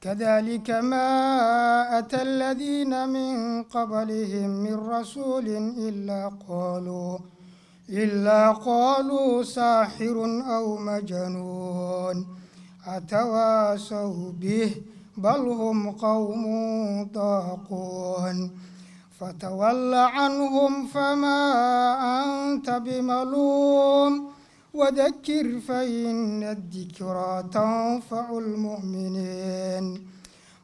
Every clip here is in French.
كذلك ما أتى الذين من قبلهم من رسول إلا قالوا إلا قالوا ساحر أو مجنون أتواسوا به بل هم قوم طاقون فتول عنهم فما أنت بملوم وذكر فإن الذكرى تنفع المؤمنين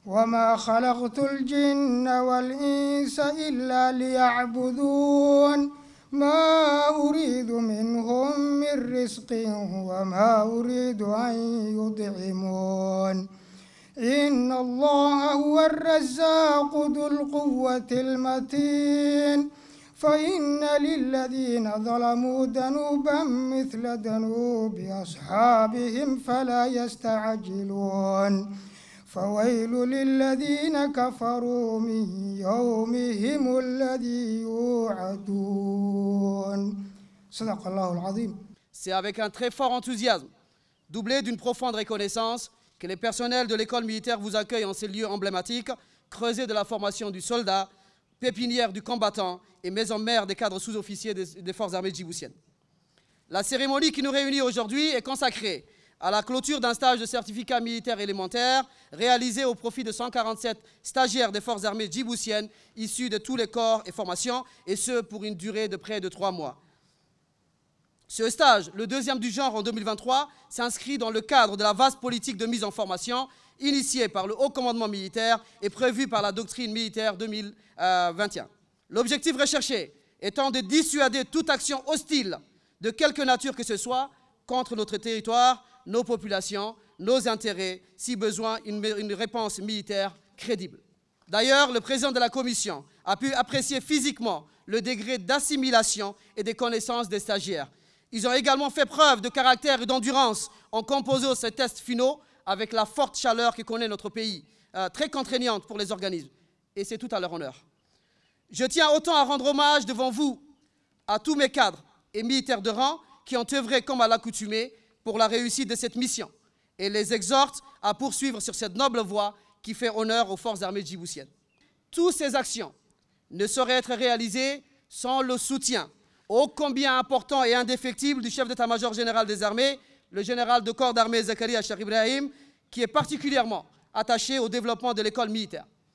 وما خلقت الجن والإنس إلا ليعبدون ما أريد منهم من رزق وما أريد أن يطعمون إن الله هو الرزاق ذو القوة المتين C'est avec un très fort enthousiasme, doublé d'une profonde reconnaissance, que les personnels de l'école militaire vous accueillent en ces lieux emblématiques, creusés de la formation du soldat pépinière du combattant et maison mère des cadres sous-officiers des, forces armées djiboutiennes. La cérémonie qui nous réunit aujourd'hui est consacrée à la clôture d'un stage de certificat militaire élémentaire réalisé au profit de 147 stagiaires des forces armées djiboutiennes issus de tous les corps et formations, et ce pour une durée de près de trois mois. Ce stage, le deuxième du genre en 2023, s'inscrit dans le cadre de la vaste politique de mise en formation initiée par le haut commandement militaire et prévue par la doctrine militaire 2021. Euh, L'objectif recherché étant de dissuader toute action hostile de quelque nature que ce soit contre notre territoire, nos populations, nos intérêts, si besoin, une, réponse militaire crédible. D'ailleurs, le président de la commission a pu apprécier physiquement le degré d'assimilation et des connaissances des stagiaires, ils ont également fait preuve de caractère et d'endurance en composant ces tests finaux avec la forte chaleur que connaît notre pays, euh, très contraignante pour les organismes. Et c'est tout à leur honneur. Je tiens autant à rendre hommage devant vous à tous mes cadres et militaires de rang qui ont œuvré comme à l'accoutumée pour la réussite de cette mission et les exhorte à poursuivre sur cette noble voie qui fait honneur aux forces armées djiboutiennes. Toutes ces actions ne sauraient être réalisées sans le soutien ô combien important et indéfectible du chef d'état-major général des armées, le général de corps d'armée Zakaria Sheikh Ibrahim, qui est particulièrement attaché au développement de l'école militaire.